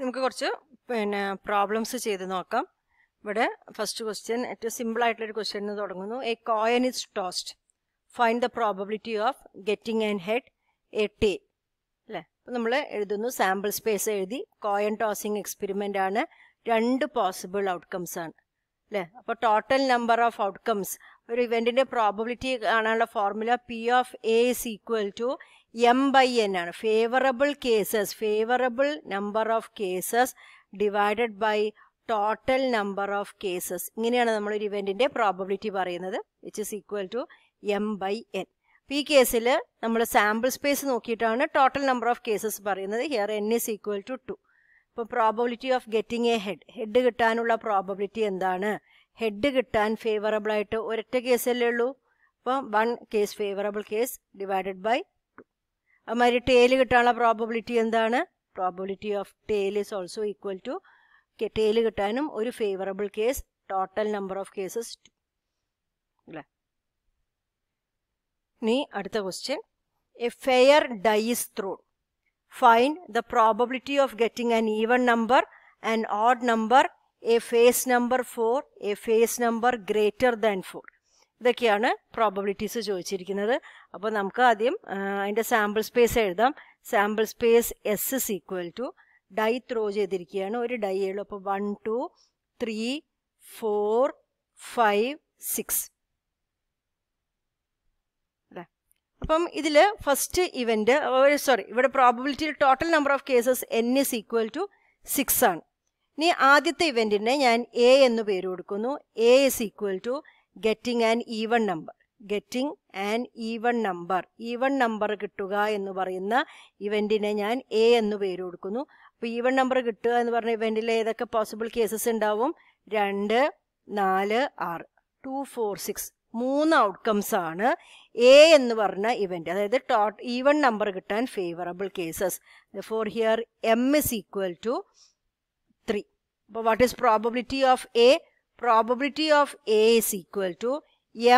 നമുക്ക് കുറച്ച് പിന്നെ പ്രോബ്ലംസ് ചെയ്ത് നോക്കാം ഇവിടെ ഫസ്റ്റ് ക്വസ്റ്റ്യൻ ഏറ്റവും സിമ്പിൾ ആയിട്ടുള്ള ഒരു ക്വസ്റ്റ്യൻ തുടങ്ങുന്നു a coin is tossed find the probability of getting and head എ ടി അല്ലേ അപ്പം നമ്മൾ എഴുതുന്നു സാമ്പിൾ സ്പേസ് എഴുതി കോയൻ ടോസിങ് എക്സ്പെരിമെൻ്റ് ആണ് രണ്ട് പോസിബിൾ ഔട്ട്കംസ് ആണ് അല്ലേ അപ്പോൾ ടോട്ടൽ നമ്പർ ഓഫ് ഔട്ട്കംസ് ഒരു ഇവൻറ്റിൻ്റെ പ്രോബബിലിറ്റി കാണാനുള്ള formula P of A is equal to M by N ആണ് favourable cases favourable number of cases divided by total number of cases ഇങ്ങനെയാണ് നമ്മൾ ഒരു ഇവന്റിന്റെ പ്രോബബിലിറ്റി പറയുന്നത് which is equal to M by N ഈ കേസിൽ നമ്മൾ സാമ്പിൾ സ്പേസ് നോക്കിയിട്ടാണ് ടോട്ടൽ നമ്പർ ഓഫ് കേസസ് പറയുന്നത് here N is equal to two ഇപ്പോൾ probability of getting a head head കിട്ടാനുള്ള പ്രോബബിലിറ്റി എന്താണ് ഹെഡ് കിട്ടാൻ ഫേവറബിൾ ആയിട്ട് ഒരൊറ്റ കേസല്ലേ ഉള്ളൂ അപ്പം one case favourable case divided by അതുമാതിരി ടേല് കിട്ടാനുള്ള പ്രോബബിലിറ്റി എന്താണ് probability of tail is also equal to tail കിട്ടാനും ഒരു favourable case total number of cases അല്ലേ ഇനി അടുത്ത question A fair dice throw find the probability of getting an even number and odd number a face number four a face number greater than four ഇതൊക്കെയാണ് probabilities ചോദിച്ചിരിക്കുന്നത് അപ്പോൾ നമുക്ക് ആദ്യം അതിൻ്റെ sample space എഴുതാം sample space S is equal to die throw ചെയ്തിരിക്കുകയാണ് ഒരു die ഉള്ളൂ അപ്പോൾ one two three four five six അപ്പം ഇതിൽ ഫസ്റ്റ് ഇവൻ്റ് സോറി ഇവിടെ probability total number of cases N is equal to six ആണ് ഇനി ആദ്യത്തെ ഇവൻറ്റിനെ ഞാൻ എ എന്ന് പേര് കൊടുക്കുന്നു A is equal to getting an even number getting an even number even number കിട്ടുക എന്ന് പറയുന്ന ഇവൻറ്റിനെ ഞാൻ എ എന്ന് പേര് കൊടുക്കുന്നു അപ്പോൾ ഈവൺ നമ്പർ കിട്ടുക എന്ന് പറഞ്ഞ ഇവൻറ്റിൽ ഏതൊക്കെ പോസിബിൾ കേസസ് ഉണ്ടാവും രണ്ട് നാല് ആറ് ടു ഫോർ സിക്സ് മൂന്ന് ഔട്ട്കംസ് ആണ് എ എന്ന് പറഞ്ഞ ഇവൻറ്റ് അതായത് ടോട്ട് ഈവൺ നമ്പർ കിട്ടാൻ favourable cases four here M is equal to three അപ്പോൾ what is probability of A probability of A is equal to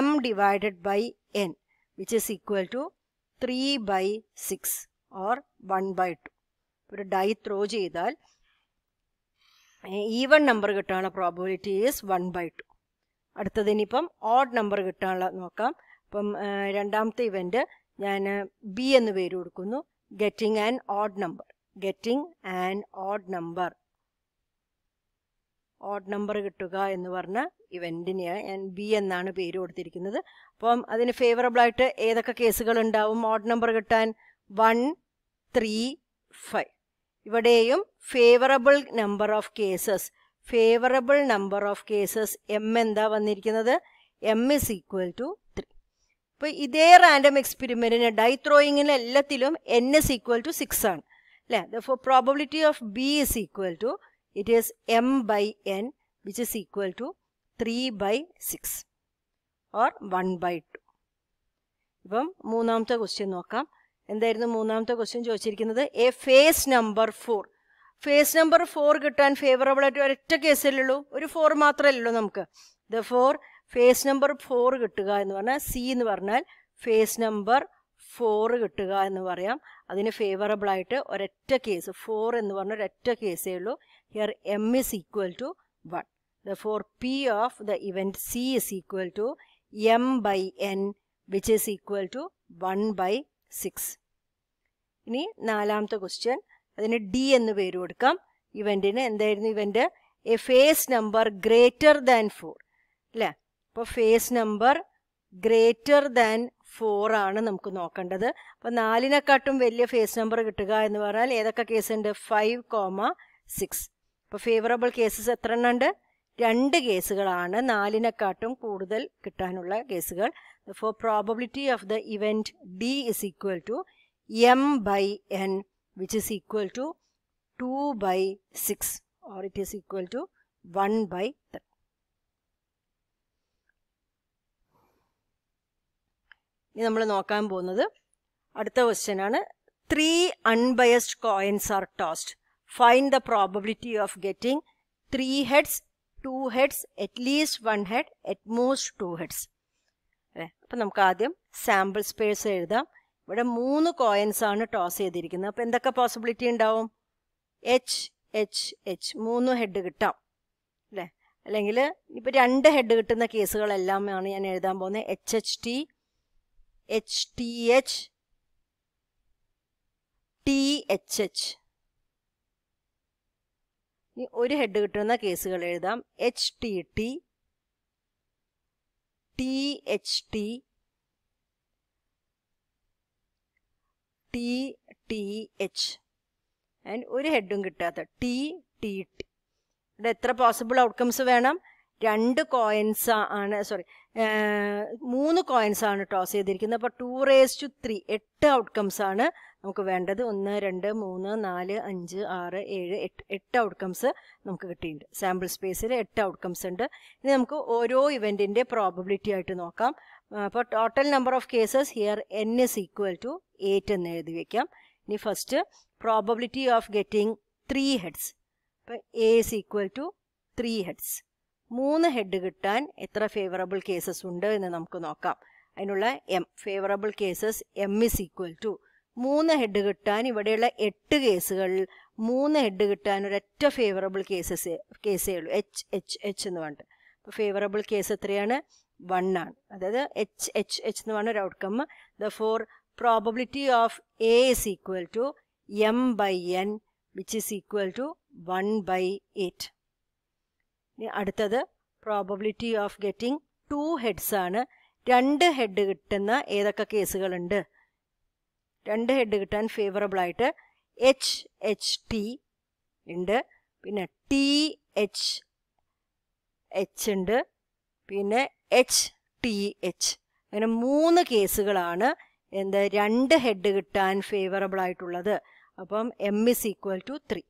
m divided by n which is equal to 3 by 6 or 1 by 2. ഒരു die throw ചെയ്താൽ even number കിട്ടാനുള്ള probability is one by two അടുത്തത് ഇനിയിപ്പം odd number കിട്ടാനുള്ള നോക്കാം അപ്പം രണ്ടാമത്തെ event ഞാൻ ബി എന്ന് പേര് കൊടുക്കുന്നു getting an odd number getting an odd number odd number കിട്ടുക എന്ന് പറഞ്ഞ ഇവൻറ്റിന് ഞാൻ ബി എന്നാണ് പേര് കൊടുത്തിരിക്കുന്നത് അപ്പം അതിന് ഫേവറബിളായിട്ട് ഏതൊക്കെ കേസുകൾ ഉണ്ടാവും ഓഡ് നമ്പർ കിട്ടാൻ വൺ ത്രീ ഫൈവ് ഇവിടെയും favourable number of cases favourable number of cases M എന്താ വന്നിരിക്കുന്നത് M is equal to three ഇപ്പോൾ ഇതേ റാൻഡം എക്സ്പെരിമെൻറ്റിന് ഡൈ ത്രോയിങ്ങിന് എല്ലാത്തിലും N is equal to six ആണ് അല്ലേ the four probability of B is equal to it is m by n which is equal to 3 by 6 or 1 by 2. ഇപ്പം മൂന്നാമത്തെ question നോക്കാം എന്തായിരുന്നു മൂന്നാമത്തെ ക്വസ്റ്റ്യൻ ചോദിച്ചിരിക്കുന്നത് A face number four face number four കിട്ടാൻ favourable ആയിട്ട് ഒരൊറ്റ കേസല്ലുള്ളൂ ഒരു ഫോർ മാത്രമേ ഉള്ളൂ നമുക്ക് therefore face number four കിട്ടുക എന്ന് പറഞ്ഞാൽ സി എന്ന് പറഞ്ഞാൽ ഫേസ് നമ്പർ ഫോറ് കിട്ടുക എന്ന് പറയാം അതിന് ഫേവറബിളായിട്ട് ഒരൊറ്റ കേസ് ഫോർ എന്ന് പറഞ്ഞ ഒരൊറ്റ കേസേ ഉള്ളൂ here M is equal to one therefore P of the event C is equal to M by N which is equal to one by six ഇനി നാലാമത്തെ ക്വസ്റ്റ്യൻ അതിന് ഡി എന്ന് പേര് കൊടുക്കാം ഇവൻറ്റിന് എന്തായിരുന്നു event A face number greater than four അല്ലേ അപ്പോൾ face number greater than four ആണ് നമുക്ക് നോക്കേണ്ടത് അപ്പോൾ നാലിനെക്കാട്ടും വലിയ ഫേസ് നമ്പർ കിട്ടുക എന്ന് പറഞ്ഞാൽ ഏതൊക്കെ കേസ് ഉണ്ട് ഫൈവ് കോമ സിക്സ് അപ്പോൾ ഫേവറബിൾ കേസസ് എത്ര എണ്ണം ഉണ്ട് രണ്ട് കേസുകളാണ് നാലിനെക്കാട്ടും കൂടുതൽ കിട്ടാനുള്ള കേസുകൾ for probability of the event D is equal to M by N which is equal to two by six or it is equal to one by thirty ഇനി നമ്മൾ നോക്കാൻ പോകുന്നത് അടുത്ത ക്വസ്റ്റ്യൻ ആണ് three unbiased coins are tossed find the probability of getting three heads two heads at least one head at most two heads അല്ലേ അപ്പം നമുക്ക് ആദ്യം സാമ്പിൾ സ്പേഴ്സ് എഴുതാം ഇവിടെ മൂന്ന് കോയിൻസ് ആണ് ടോസ് ചെയ്തിരിക്കുന്നത് അപ്പം എന്തൊക്കെ പോസിബിലിറ്റി ഉണ്ടാവും എച്ച് എച്ച് എച്ച് മൂന്ന് ഹെഡ് കിട്ടാം അല്ലേ അല്ലെങ്കിൽ ഇപ്പം രണ്ട് ഹെഡ് കിട്ടുന്ന കേസുകളെല്ലാം ആണ് ഞാൻ എഴുതാൻ പോകുന്നത് H H T H T H T H H ഇനി ഒരു ഹെഡ് കിട്ടുന്ന കേസുകൾ എഴുതാം H T T T H T T T H and ഒരു ഹെഡും കിട്ടാത്ത ടി ടി ടി ഇവിടെ എത്ര പോസിബിൾ ഔട്ട്കംസ് വേണം രണ്ട് കോയിൻസ് ആണ് സോറി മൂന്ന് കോയിൻസ് ആണ് ടോസ് ചെയ്തിരിക്കുന്നത് അപ്പോൾ ടു റേസ് ടു ത്രീ എട്ട് ഔട്ട്കംസ് ആണ് നമുക്ക് വേണ്ടത് ഒന്ന് രണ്ട് മൂന്ന് നാല് അഞ്ച് ആറ് ഏഴ് എട്ട് എട്ട് ഔട്ട്കംസ് നമുക്ക് കിട്ടിയിട്ടുണ്ട് സാമ്പിൾ സ്പേസിൽ എട്ട് ഔട്ട്കംസ് ഉണ്ട് ഇനി നമുക്ക് ഓരോ ഇവൻറ്റിൻ്റെ പ്രോബബിലിറ്റി ആയിട്ട് നോക്കാം അപ്പോൾ total number of cases here N is equal to eight എന്ന് എഴുതി വയ്ക്കാം ഇനി first probability of getting three heads അപ്പോൾ A is equal to three heads മൂന്ന് ഹെഡ് കിട്ടാൻ എത്ര ഫേവറബിൾ കേസസ് ഉണ്ട് എന്ന് നമുക്ക് നോക്കാം അതിനുള്ള M favourable cases M is equal to മൂന്ന് ഹെഡ് കിട്ടാൻ ഇവിടെയുള്ള എട്ട് കേസുകളിൽ മൂന്ന് ഹെഡ് കിട്ടാൻ ഒരൊറ്റ ഫേവറബിൾ കേസസ് കേസേ ഉള്ളൂ എച്ച് എച്ച് എച്ച് എന്ന് പറഞ്ഞിട്ട് അപ്പോൾ ഫേവറബിൾ കേസ് എത്രയാണ് വൺ ആണ് അതായത് എച്ച് എച്ച് എച്ച് എന്ന് പറഞ്ഞ ഒരു outcome therefore probability of A is equal to M by N which is equal to one by eight ഇനി അടുത്തത് probability of getting two heads ആണ് രണ്ട് ഹെഡ് കിട്ടുന്ന ഏതൊക്കെ കേസുകളുണ്ട് രണ്ട് ഹെഡ് കിട്ടാൻ ഫേവറബിൾ ആയിട്ട് എച്ച് എച്ച് ടി ഉണ്ട് പിന്നെ ടി എച്ച് എച്ച് ഉണ്ട് പിന്നെ എച്ച് ടി എച്ച് അങ്ങനെ മൂന്ന് കേസുകളാണ് എന്ത് രണ്ട് ഹെഡ് കിട്ടാൻ ഫേവറബിൾ ആയിട്ടുള്ളത് അപ്പം M is equal to three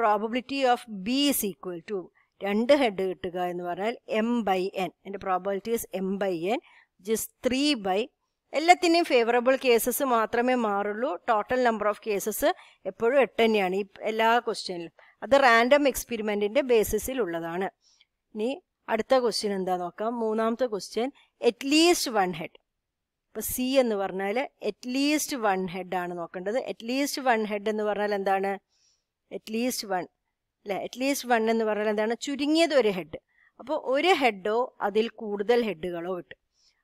probability of B is equal to രണ്ട് ഹെഡ് കിട്ടുക എന്ന് പറഞ്ഞാൽ എം ബൈ എൻ എൻ്റെ probabilities M by N is three by എല്ലാത്തിൻ്റെയും ഫേവറബിൾ കേസസ് മാത്രമേ മാറുള്ളൂ ടോട്ടൽ നമ്പർ ഓഫ് കേസസ് എപ്പോഴും എട്ട് തന്നെയാണ് ഈ എല്ലാ ക്വസ്റ്റ്യനിലും അത് റാൻഡം എക്സ്പെരിമെൻറ്റിൻ്റെ ഉള്ളതാണ് ഇനി അടുത്ത ക്വസ്റ്റ്യൻ എന്താ നോക്കാം മൂന്നാമത്തെ ക്വസ്റ്റ്യൻ അറ്റ്ലീസ്റ്റ് വൺ ഹെഡ് ഇപ്പോൾ സി എന്ന് പറഞ്ഞാൽ അറ്റ്ലീസ്റ്റ് വൺ ഹെഡ് ആണ് നോക്കേണ്ടത് അറ്റ്ലീസ്റ്റ് വൺ ഹെഡ് എന്ന് പറഞ്ഞാൽ എന്താണ് അറ്റ്ലീസ്റ്റ് വൺ അല്ലെ അറ്റ്ലീസ്റ്റ് വൺ എന്ന് പറയുന്നത് എന്താണ് ചുരുങ്ങിയത് ഒരു ഹെഡ് അപ്പോൾ ഒരു ഹെഡോ അതിൽ കൂടുതൽ ഹെഡുകളോ കിട്ടും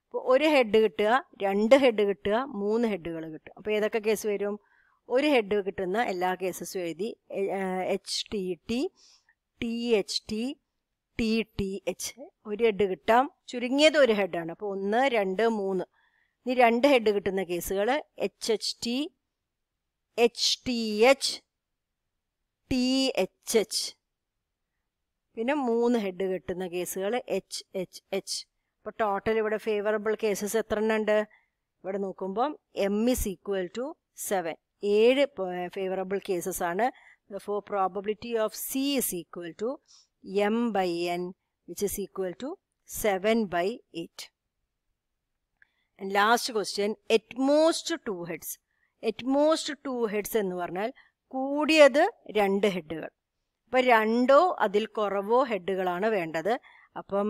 അപ്പോൾ ഒരു ഹെഡ് കിട്ടുക രണ്ട് ഹെഡ് കിട്ടുക മൂന്ന് ഹെഡുകൾ കിട്ടും അപ്പോൾ ഏതൊക്കെ കേസ് വരും ഒരു ഹെഡ് കിട്ടുന്ന എല്ലാ കേസസും എഴുതി H T T T H T T T H ഒരു ഹെഡ് കിട്ടാം ചുരുങ്ങിയത് ഒരു ഹെഡാണ് അപ്പോൾ ഒന്ന് രണ്ട് മൂന്ന് ഇനി രണ്ട് ഹെഡ് കിട്ടുന്ന കേസുകൾ H H T H T H T H H പിന്നെ മൂന്ന് ഹെഡ് കെട്ടുന്ന കേസുകൾ എച്ച് എച്ച് എച്ച് അപ്പോൾ ടോട്ടൽ ഇവിടെ ഫേവറബിൾ കേസസ് എത്ര ഉണ്ട് ഇവിടെ നോക്കുമ്പം M is equal to seven ഏഴ് ഫേവറബിൾ കേസസ് ആണ് for probability of C is equal to M by N which is equal to seven by eight last question at most two heads at most two heads എന്ന് പറഞ്ഞാൽ കൂടിയത് രണ്ട് ഹെഡുകൾ അപ്പോൾ രണ്ടോ അതിൽ കുറവോ ഹെഡുകളാണ് വേണ്ടത് അപ്പം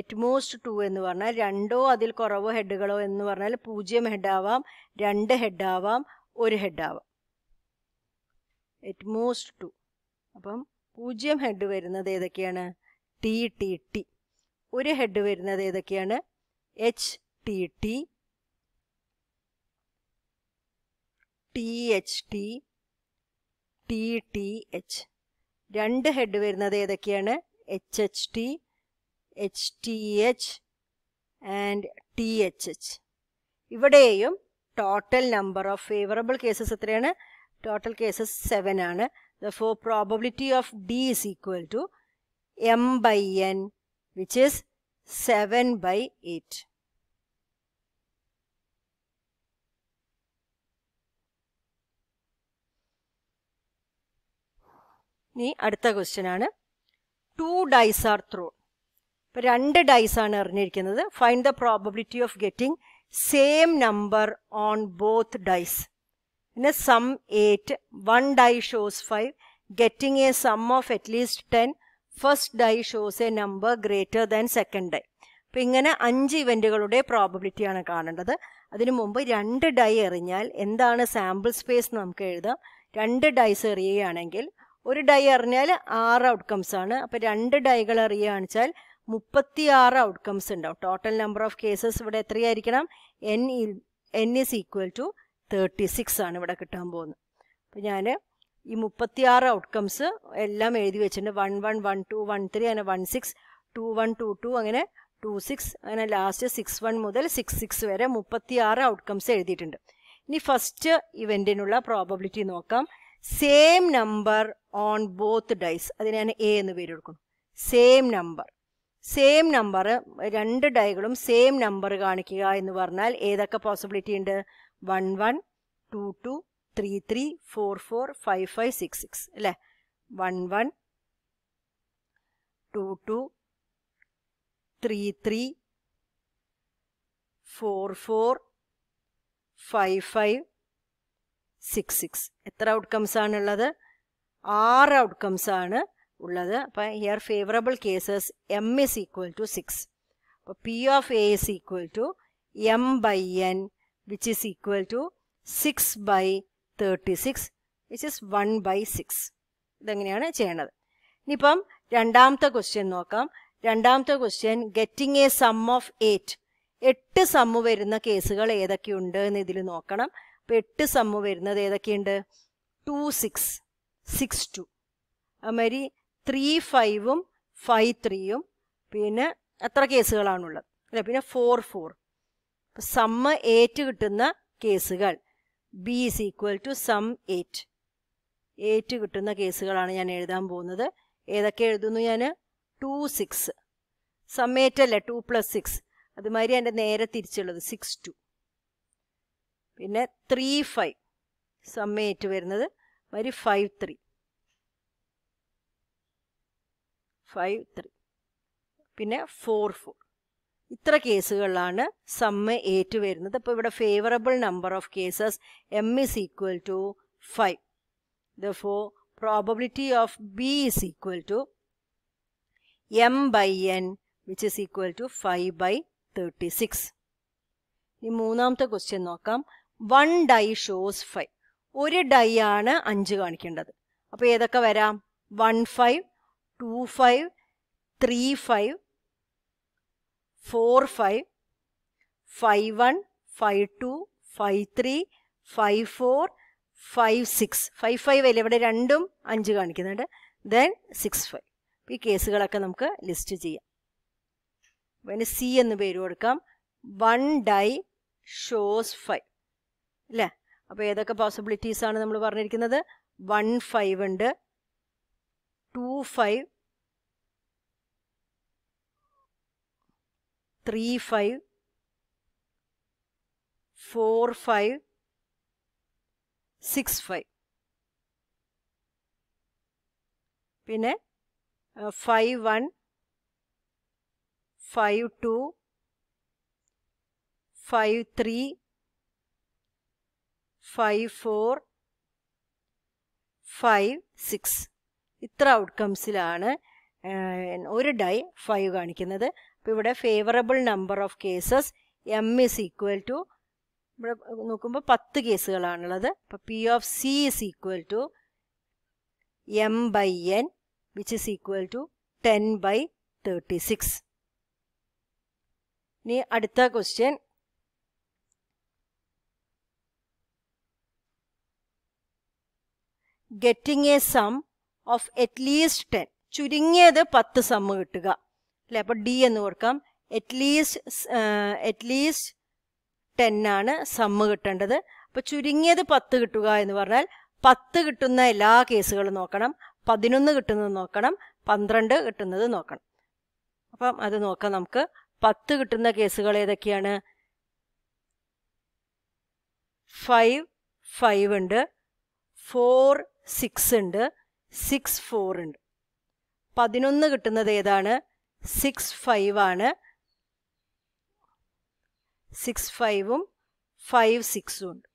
അറ്റ്മോസ്റ്റ് ടു എന്ന് പറഞ്ഞാൽ രണ്ടോ അതിൽ കുറവോ ഹെഡുകളോ എന്ന് പറഞ്ഞാൽ പൂജ്യം ഹെഡാവാം രണ്ട് ഹെഡാവാം ഒരു ഹെഡാവാം അറ്റ്മോസ്റ്റ് ടു അപ്പം പൂജ്യം ഹെഡ് വരുന്നത് ഏതൊക്കെയാണ് ടി ടി ടി ഒരു ഹെഡ് വരുന്നത് ഏതൊക്കെയാണ് H T T T H T T T H രണ്ട് ഹെഡ് വരുന്നത് ഏതൊക്കെയാണ് H H T H T H and T H H ഇവിടെയും total number of favourable cases എത്രയാണ് ടോട്ടൽ കേസസ് സെവൻ ആണ് the four probability of D is equal to M by N which is seven by eight ഇനി അടുത്ത question ആണ് to dyes R throw ഇപ്പം രണ്ട് dice ആണ് എറിഞ്ഞിരിക്കുന്നത് find the probability of getting same number on both dice പിന്നെ sum eight one die shows five getting a sum of at least ten first die shows a number greater than second die അപ്പം ഇങ്ങനെ അഞ്ച് ഇവൻറ്റുകളുടെ പ്രോബിലിറ്റിയാണ് കാണേണ്ടത് അതിനു മുമ്പ് രണ്ട് dye എറിഞ്ഞാൽ എന്താണ് sample space നമുക്ക് എഴുതാം രണ്ട് ഡൈസ് എറിയുകയാണെങ്കിൽ ഒരു ഡൈ അറിഞ്ഞാൽ ആറ് ഔട്ട്കംസ് ആണ് അപ്പം രണ്ട് ഡൈകൾ അറിയുകയാണെന്ന് മുപ്പത്തി ആറ് ഔട്ട്കംസ് ഉണ്ടാവും ടോട്ടൽ നമ്പർ ഓഫ് കേസസ് ഇവിടെ എത്രയായിരിക്കണം N N is equal to thirty six ആണ് ഇവിടെ കിട്ടാൻ പോകുന്നത് അപ്പം ഞാൻ ഈ മുപ്പത്തി ആറ് ഔട്ട്കംസ് എല്ലാം എഴുതി വെച്ചിട്ടുണ്ട് one one one two one three അങ്ങനെ one six two one two two അങ്ങനെ ടു സിക്സ് അങ്ങനെ ലാസ്റ്റ് സിക്സ് വൺ മുതൽ സിക്സ് സിക്സ് വരെ മുപ്പത്തി ആറ് ഔട്ട്കംസ് എഴുതിയിട്ടുണ്ട് ഇനി ഫസ്റ്റ് ഇവൻറ്റിനുള്ള പ്രോബബിലിറ്റി നോക്കാം same number on both dice അതിന് ഞാൻ എ എന്ന് പേര് കൊടുക്കുന്നു സെയിം നമ്പർ സെയിം നമ്പർ രണ്ട് ഡൈകളും സെയിം നമ്പർ കാണിക്കുക എന്ന് പറഞ്ഞാൽ ഏതൊക്കെ പോസിബിലിറ്റി ഉണ്ട് one one two two three three four four five five six six അല്ലേ one one two two three three four four five five six six എത്ര outcomes ആണുള്ളത് ആറ് ഔട്ട്കംസ് ആണ് ഉള്ളത് അപ്പം here favourable cases M is equal to six അപ്പോൾ P of A is equal to M by N which is equal to six by thirty six which is one by six ഇതെങ്ങനെയാണ് ചെയ്യണത് ഇനിയിപ്പം രണ്ടാമത്തെ question നോക്കാം രണ്ടാമത്തെ question getting a sum of eight എട്ട് sum വരുന്ന കേസുകൾ ഏതൊക്കെയുണ്ട് എന്ന് ഇതിൽ നോക്കണം അപ്പം എട്ട് സമ്മ് വരുന്നത് ഏതൊക്കെയുണ്ട് ടു സിക്സ് സിക്സ് ടു അതുമാതിരി ത്രീ ഫൈവും ഫൈവ് ത്രീയും പിന്നെ അത്ര കേസുകളാണുള്ളത് അല്ലെ പിന്നെ ഫോർ ഫോർ സമ്മ് എയ്റ്റ് കിട്ടുന്ന കേസുകൾ B is equal to sum eight eight കിട്ടുന്ന കേസുകളാണ് ഞാൻ എഴുതാൻ പോകുന്നത് ഏതൊക്കെ എഴുതുന്നു ഞാൻ ടു സിക്സ് സം സമ്മേറ്റ് അല്ലേ ടു പ്ലസ് സിക്സ് അതുമാതിരി എൻ്റെ നേരെ തിരിച്ചുള്ളത് സിക്സ് ടു പിന്നെ ത്രീ ഫൈവ് സമ്മേറ്റ് വരുന്നത് വരി ഫൈവ് ത്രീ ഫൈവ് ത്രീ പിന്നെ ഫോർ ഫോർ ഇത്ര കേസുകളിലാണ് സമ്മ ഏറ്റു വരുന്നത് അപ്പോൾ ഇവിടെ favourable number of cases M is equal to five the four probability of B is equal to M by N which is equal to five by thirty six ഇനി മൂന്നാമത്തെ question നോക്കാം one die shows five ഒരു die ആണ് അഞ്ച് കാണിക്കേണ്ടത് അപ്പോൾ ഏതൊക്കെ വരാം one five two five three five four five five one five two five three five four five six five five അല്ലേ ഇവിടെ രണ്ടും അഞ്ച് കാണിക്കുന്നുണ്ട് ദെൻ സിക്സ് ഫൈവ് ഈ കേസുകളൊക്കെ നമുക്ക് ലിസ്റ്റ് ചെയ്യാം പിന്നെ സി എന്ന് പേര് കൊടുക്കാം വൺ ഡൈ ഷോസ് ഫൈവ് അല്ലേ അപ്പോൾ ഏതൊക്കെ പോസിബിലിറ്റീസ് ആണ് നമ്മൾ പറഞ്ഞിരിക്കുന്നത് വൺ ഫൈവ് ഉണ്ട് two five three five four five six five പിന്നെ five one five two five three five four five six ഇത്ര ഔട്ട്കംസിലാണ് ഒരു ഡൈ ഫൈവ് കാണിക്കുന്നത് അപ്പോൾ ഇവിടെ favourable number of cases M is equal to ഇവിടെ നോക്കുമ്പോൾ പത്ത് കേസുകളാണുള്ളത് അപ്പോൾ P of C is equal to M by N which is equal to ten by thirty six ഇനി അടുത്ത question getting a sum of at least ten ചുരുങ്ങിയത് പത്ത് sum കിട്ടുക അല്ലെ അപ്പോൾ ഡി എന്ന് കൊടുക്കാം അറ്റ്ലീസ്റ്റ് അറ്റ്ലീസ്റ്റ് ടെൻ ആണ് സമ്മ് കിട്ടേണ്ടത് അപ്പോൾ ചുരുങ്ങിയത് പത്ത് കിട്ടുക എന്ന് പറഞ്ഞാൽ പത്ത് കിട്ടുന്ന എല്ലാ കേസുകളും നോക്കണം പതിനൊന്ന് കിട്ടുന്നത് നോക്കണം പന്ത്രണ്ട് കിട്ടുന്നത് നോക്കണം അപ്പം അത് നോക്കാം നമുക്ക് പത്ത് കിട്ടുന്ന കേസുകൾ ഏതൊക്കെയാണ് ഫൈവ് ഫൈവ് ഉണ്ട് ഫോർ സിക്സ് ഉണ്ട് സിക്സ് ഫോർ ഉണ്ട് പതിനൊന്ന് കിട്ടുന്നത് ഏതാണ് സിക്സ് ഫൈവ് ആണ് സിക്സ് ഫൈവും ഫൈവ് സിക്സും ഉണ്ട്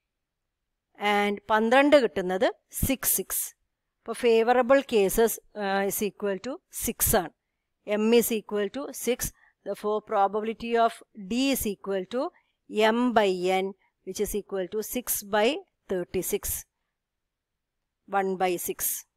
ആൻഡ് പന്ത്രണ്ട് കിട്ടുന്നത് സിക്സ് സിക്സ് അപ്പോൾ favourable cases is equal to six ആണ് M is equal to six the four probability of D is equal to M by N which is equal to six by thirty six 1 by 6.